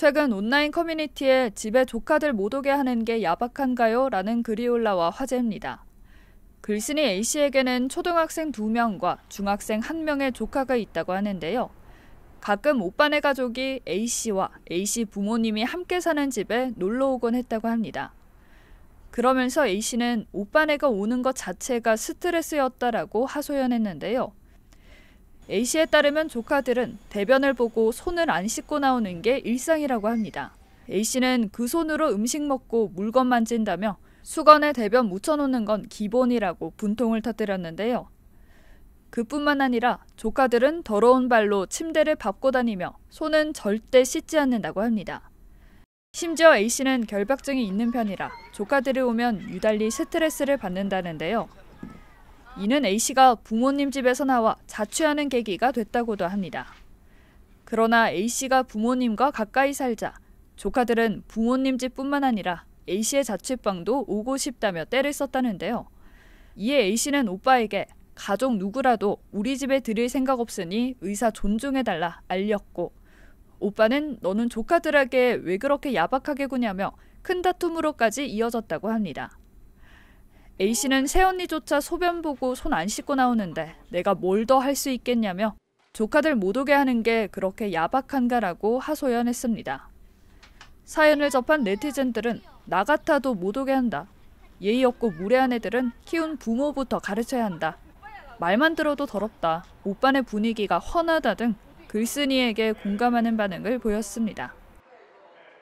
최근 온라인 커뮤니티에 집에 조카들 못 오게 하는 게 야박한가요? 라는 글이 올라와 화제입니다. 글쓴이 A씨에게는 초등학생 2명과 중학생 1명의 조카가 있다고 하는데요. 가끔 오빠네 가족이 A씨와 A씨 부모님이 함께 사는 집에 놀러 오곤 했다고 합니다. 그러면서 A씨는 오빠네가 오는 것 자체가 스트레스였다라고 하소연했는데요. A씨에 따르면 조카들은 대변을 보고 손을 안 씻고 나오는 게 일상이라고 합니다. A씨는 그 손으로 음식 먹고 물건 만진다며 수건에 대변 묻혀놓는 건 기본이라고 분통을 터뜨렸는데요. 그뿐만 아니라 조카들은 더러운 발로 침대를 밟고 다니며 손은 절대 씻지 않는다고 합니다. 심지어 A씨는 결벽증이 있는 편이라 조카들이 오면 유달리 스트레스를 받는다는데요. 이는 A씨가 부모님 집에서 나와 자취하는 계기가 됐다고도 합니다. 그러나 A씨가 부모님과 가까이 살자 조카들은 부모님 집뿐만 아니라 A씨의 자취방도 오고 싶다며 때를 썼다는데요. 이에 A씨는 오빠에게 가족 누구라도 우리 집에 들일 생각 없으니 의사 존중해달라 알렸고 오빠는 너는 조카들에게 왜 그렇게 야박하게 구냐며 큰 다툼으로까지 이어졌다고 합니다. A씨는 새언니조차 소변 보고 손 안 씻고 나오는데 내가 뭘 더 할 수 있겠냐며 조카들 못 오게 하는 게 그렇게 야박한가라고 하소연했습니다. 사연을 접한 네티즌들은 나 같아도 못 오게 한다. 예의 없고 무례한 애들은 키운 부모부터 가르쳐야 한다. 말만 들어도 더럽다. 오빠네 분위기가 훤하다 등 글쓴이에게 공감하는 반응을 보였습니다.